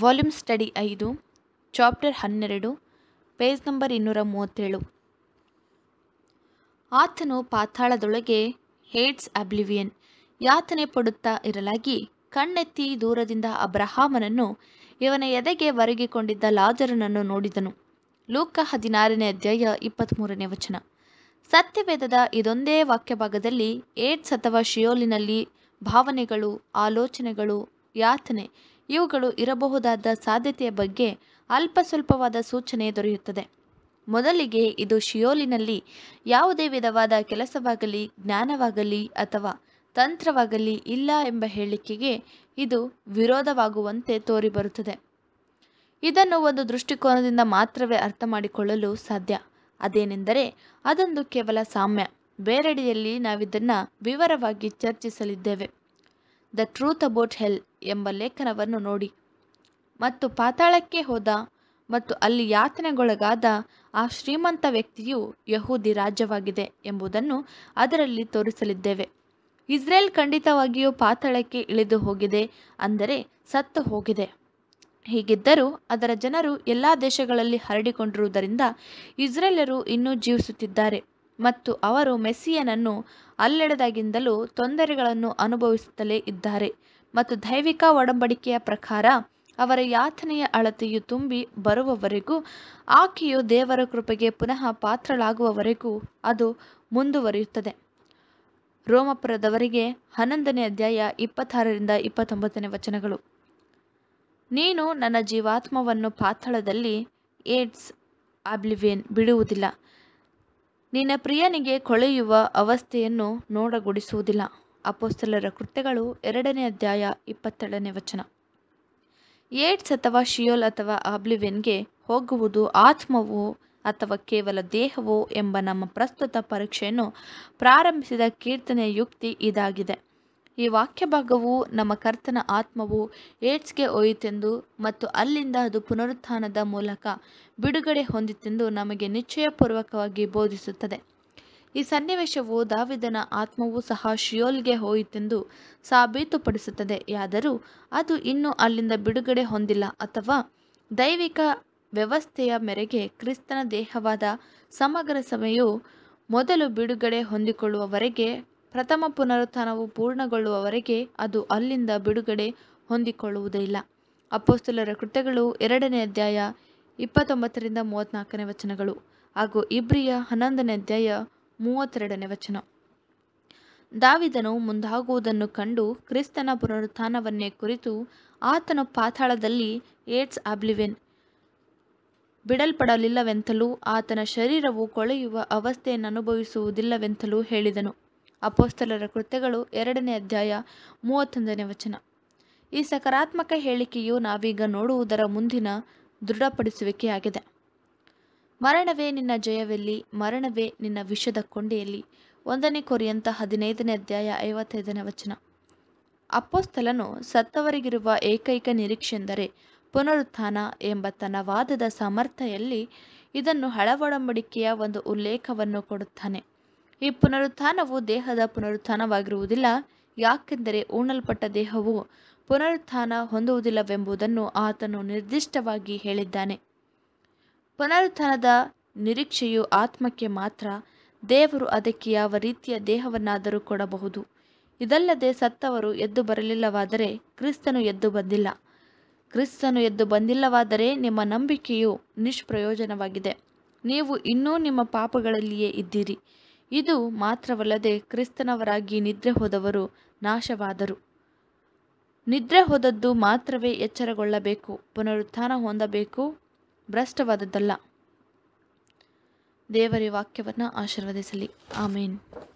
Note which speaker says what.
Speaker 1: volume study ಐದು chapter ಹನ್ನೆರಡು page number ಇನ್ನೂರ ಮೂವತ್ತೇಳು ಆತನು ಪಾತಾಳದೊಳಗೆ ಹೇಡ್ಸ್ ಅಬ್ಲಿವಿಯನ್ ಯಾತನೆ ಪಡುತ್ತಾ ಇರಲಾಗಿ ಕಣ್ಣೆತ್ತಿ ದೂರದಿಂದ ಅಬ್ರಹಾಮನನ್ನು ಇವನ ಎದೆಗೆ ಒರಗಿಕೊಂಡಿದ್ದ ಲಾಜರನನ್ನು ನೋಡಿದನು ಲೂಕ ಹದಿನಾರನೇ ಅಧ್ಯಾಯ ಇಪ್ಪತ್ತ್ಮೂರನೇ ವಚನ ಸತ್ಯವೇದದ ಇದೊಂದೇ ವಾಕ್ಯ ಭಾಗದಲ್ಲಿ ಏಡ್ಸ್ ಅಥವಾ ಶಿಯೋಲಿನಲ್ಲಿ ಭಾವನೆಗಳು ಆಲೋಚನೆಗಳು ಯಾತನೆ ಇವುಗಳು ಇರಬಹುದಾದ ಸಾಧ್ಯತೆಯ ಬಗ್ಗೆ ಅಲ್ಪ ಸ್ವಲ್ಪವಾದ ಸೂಚನೆ ದೊರೆಯುತ್ತದೆ ಮೊದಲಿಗೆ ಇದು ಶಿಯೋಲಿನಲ್ಲಿ ಯಾವುದೇ ವಿಧವಾದ ಕೆಲಸವಾಗಲಿ ಜ್ಞಾನವಾಗಲಿ ಅಥವಾ ತಂತ್ರವಾಗಲಿ ಇಲ್ಲ ಎಂಬ ಹೇಳಿಕೆಗೆ ಇದು ವಿರೋಧವಾಗುವಂತೆ ತೋರಿಬರುತ್ತದೆ ಇದನ್ನು ಒಂದು ದೃಷ್ಟಿಕೋನದಿಂದ ಮಾತ್ರವೇ ಅರ್ಥ ಮಾಡಿಕೊಳ್ಳಲು ಸಾಧ್ಯ ಅದೇನೆಂದರೆ ಅದೊಂದು ಕೇವಲ ಸಾಮ್ಯ ಬೇರೆಡೆಯಲ್ಲಿ ನಾವಿದನ್ನು ವಿವರವಾಗಿ ಚರ್ಚಿಸಲಿದ್ದೇವೆ ದ ಟ್ರೂತ್ ಅಬೌಟ್ ಹೆಲ್ ಎಂಬ ಲೇಖನವನ್ನು ನೋಡಿ ಮತ್ತು ಪಾತಾಳಕ್ಕೆ ಹೋದ ಮತ್ತು ಅಲ್ಲಿ ಯಾತನೆಗೊಳಗಾದ ಆ ಶ್ರೀಮಂತ ವ್ಯಕ್ತಿಯು ಯಹೂದಿ ರಾಜ್ಯವಾಗಿದೆ ಎಂಬುದನ್ನು ಅದರಲ್ಲಿ ತೋರಿಸಲಿದ್ದೇವೆ ಇಸ್ರೇಲ್ ಖಂಡಿತವಾಗಿಯೂ ಪಾತಾಳಕ್ಕೆ ಇಳಿದು ಹೋಗಿದೆ ಅಂದರೆ ಸತ್ತು ಹೋಗಿದೆ ಹೀಗಿದ್ದರೂ ಅದರ ಜನರು ಎಲ್ಲ ದೇಶಗಳಲ್ಲಿ ಹರಡಿಕೊಂಡಿರುವುದರಿಂದ ಇಸ್ರೇಲರು ಇನ್ನೂ ಜೀವಿಸುತ್ತಿದ್ದಾರೆ ಮತ್ತು ಅವರು ಮೆಸ್ಸಿಯನನ್ನು ಅಲ್ಲೆಡೆದಾಗಿಂದಲೂ ತೊಂದರೆಗಳನ್ನು ಅನುಭವಿಸುತ್ತಲೇ ಇದ್ದಾರೆ ಮತ್ತು ದೈವಿಕ ಒಡಂಬಡಿಕೆಯ ಪ್ರಕಾರ ಅವರ ಯಾತನೆಯ ಅಳತೆಯು ತುಂಬಿ ಬರುವವರೆಗೂ ಆಕೆಯು ದೇವರ ಕೃಪೆಗೆ ಪುನಃ ಪಾತ್ರಳಾಗುವವರೆಗೂ ಅದು ಮುಂದುವರಿಯುತ್ತದೆ ರೋಮಪುರದವರಿಗೆ ಹನ್ನೊಂದನೇ ಅಧ್ಯಾಯ ಇಪ್ಪತ್ತಾರರಿಂದ ಇಪ್ಪತ್ತೊಂಬತ್ತನೇ ವಚನಗಳು ನೀನು ನನ್ನ ಜೀವಾತ್ಮವನ್ನು ಪಾತ್ರಳದಲ್ಲಿ ಏಡ್ಸ್ ಆಬ್ಲಿವೇನ್ ಬಿಡುವುದಿಲ್ಲ ನಿನ್ನ ಪ್ರಿಯನಿಗೆ ಕೊಳೆಯುವ ಅವಸ್ಥೆಯನ್ನು ನೋಡಗೊಡಿಸುವುದಿಲ್ಲ ಅಪೋಸ್ತಲರ ಕೃತ್ಯಗಳು ಎರಡನೇ ಅಧ್ಯಾಯ ಇಪ್ಪತ್ತೆರಡನೇ ವಚನ ಏಡ್ಸ್ ಅಥವಾ ಶಿಯೋಲ್ ಅಥವಾ ಆಬ್ಲಿವೆನ್ಗೆ ಹೋಗುವುದು ಆತ್ಮವೋ ಅಥವಾ ಕೇವಲ ದೇಹವೋ ಎಂಬ ನಮ್ಮ ಪ್ರಸ್ತುತ ಪರೀಕ್ಷೆಯನ್ನು ಪ್ರಾರಂಭಿಸಿದ ಕೀರ್ತನೆಯ ಯುಕ್ತಿ ಇದಾಗಿದೆ ಈ ವಾಕ್ಯ ಭಾಗವು ನಮ್ಮ ಕರ್ತನ ಆತ್ಮವು ಏಡ್ಸ್ಗೆ ಹೋಯಿತೆಂದು ಮತ್ತು ಅಲ್ಲಿಂದ ಅದು ಪುನರುತ್ಥಾನದ ಮೂಲಕ ಬಿಡುಗಡೆ ಹೊಂದಿತೆಂದು ನಮಗೆ ನಿಶ್ಚಯಪೂರ್ವಕವಾಗಿ ಬೋಧಿಸುತ್ತದೆ ಈ ಸನ್ನಿವೇಶವು ದಾವಿದನ ಆತ್ಮವು ಸಹ ಶಿಯೋಲ್ಗೆ ಹೋಯಿತೆಂದು ಸಾಬೀತುಪಡಿಸುತ್ತದೆ ಯಾದರೂ ಅದು ಇನ್ನೂ ಅಲ್ಲಿಂದ ಬಿಡುಗಡೆ ಹೊಂದಿಲ್ಲ ಅಥವಾ ದೈವಿಕ ವ್ಯವಸ್ಥೆಯ ಮೇರೆಗೆ ಕ್ರಿಸ್ತನ ದೇಹವಾದ ಸಮಗ್ರ ಸಭೆಯು ಮೊದಲು ಬಿಡುಗಡೆ ಹೊಂದಿಕೊಳ್ಳುವವರೆಗೆ ಪ್ರಥಮ ಪುನರುತ್ಥಾನವು ಪೂರ್ಣಗೊಳ್ಳುವವರೆಗೆ ಅದು ಅಲ್ಲಿಂದ ಬಿಡುಗಡೆ ಹೊಂದಿಕೊಳ್ಳುವುದೇ ಇಲ್ಲ ಅಪ್ಪೋಸ್ತಲರ ಕೃತ್ಯಗಳು ಎರಡನೇ ಅಧ್ಯಾಯ ಇಪ್ಪತ್ತೊಂಬತ್ತರಿಂದ ಮೂವತ್ತ್ನಾಲ್ಕನೇ ವಚನಗಳು ಹಾಗೂ ಇಬ್ರಿಯ ಹನ್ನೊಂದನೇ ಅಧ್ಯಾಯ ಮೂವತ್ತೆರಡನೇ ವಚನ ದಾವಿದನು ಮುಂದಾಗುವುದನ್ನು ಕಂಡು ಕ್ರಿಸ್ತನ ಪುನರುತ್ಥಾನವನ್ನೇ ಕುರಿತು ಆತನ ಪಾತಾಳದಲ್ಲಿ ಏಡ್ಸ್ ಆಬ್ಲಿವೆನ್ ಬಿಡಲ್ಪಡಲಿಲ್ಲವೆಂತಲೂ ಆತನ ಶರೀರವು ಕೊಳೆಯುವ ಅವಸ್ಥೆಯನ್ನು ಅನುಭವಿಸುವುದಿಲ್ಲವೆಂತಲೂ ಹೇಳಿದನು ಅಪೋಸ್ತಲರ ಕೃತ್ಯಗಳು ಎರಡನೇ ಅಧ್ಯಾಯ ಮೂವತ್ತೊಂದನೇ ವಚನ ಈ ಸಕಾರಾತ್ಮಕ ಹೇಳಿಕೆಯು ನಾವೀಗ ನೋಡುವುದರ ಮುಂದಿನ ದೃಢಪಡಿಸುವಿಕೆಯಾಗಿದೆ ಮರಣವೇ ನಿನ್ನ ಜಯವೆಲ್ಲಿ ಮರಣವೇ ನಿನ್ನ ವಿಷದ ಕೊಂಡೆಯಲ್ಲಿ ಒಂದನೇ ಕೊರಿಯಂತ ಹದಿನೈದನೇ ಅಧ್ಯಾಯ ಐವತ್ತೈದನೇ ವಚನ ಅಪ್ಪೋಸ್ತಲನು ಸತ್ತವರಿಗಿರುವ ಏಕೈಕ ನಿರೀಕ್ಷೆಂದರೆ ಪುನರುತ್ಥಾನ ಎಂಬ ತನ್ನ ವಾದದ ಸಮರ್ಥೆಯಲ್ಲಿ ಇದನ್ನು ಹಳವಡಂಬಡಿಕೆಯ ಒಂದು ಉಲ್ಲೇಖವನ್ನು ಕೊಡುತ್ತಾನೆ ಈ ಪುನರುತ್ಥಾನವು ದೇಹದ ಪುನರುತ್ಥಾನವಾಗಿರುವುದಿಲ್ಲ ಯಾಕೆಂದರೆ ಉಣಲ್ಪಟ್ಟ ದೇಹವು ಪುನರುತ್ಥಾನ ಹೊಂದುವುದಿಲ್ಲವೆಂಬುದನ್ನು ಆತನು ನಿರ್ದಿಷ್ಟವಾಗಿ ಹೇಳಿದ್ದಾನೆ ಪುನರುತ್ಥಾನದ ನಿರೀಕ್ಷೆಯು ಆತ್ಮಕ್ಕೆ ಮಾತ್ರ ದೇವರು ಅದಕ್ಕೆ ಯಾವ ರೀತಿಯ ದೇಹವನ್ನಾದರೂ ಕೊಡಬಹುದು ಇದಲ್ಲದೆ ಸತ್ತವರು ಎದ್ದು ಬರಲಿಲ್ಲವಾದರೆ ಕ್ರಿಸ್ತನು ಎದ್ದು ಬಂದಿಲ್ಲ ಕ್ರಿಸ್ತನು ಎದ್ದು ಬಂದಿಲ್ಲವಾದರೆ ನಿಮ್ಮ ನಂಬಿಕೆಯು ನಿಷ್ಪ್ರಯೋಜನವಾಗಿದೆ ನೀವು ಇನ್ನೂ ನಿಮ್ಮ ಪಾಪಗಳಲ್ಲಿಯೇ ಇದ್ದೀರಿ ಇದು ಮಾತ್ರವಲ್ಲದೆ ಕ್ರಿಸ್ತನವರಾಗಿ ನಿದ್ರೆ ಹೋದವರು ನಾಶವಾದರು ನಿದ್ರೆ ಹೋದದ್ದು ಮಾತ್ರವೇ ಎಚ್ಚರಗೊಳ್ಳಬೇಕು ಪುನರುತ್ಥಾನ ಹೊಂದಬೇಕು ಭ್ರಷ್ಟವಾದದ್ದಲ್ಲ ದೇವರ ವಾಕ್ಯವನ್ನು ಆಶೀರ್ವದಿಸಲಿ ಆಮೇನ್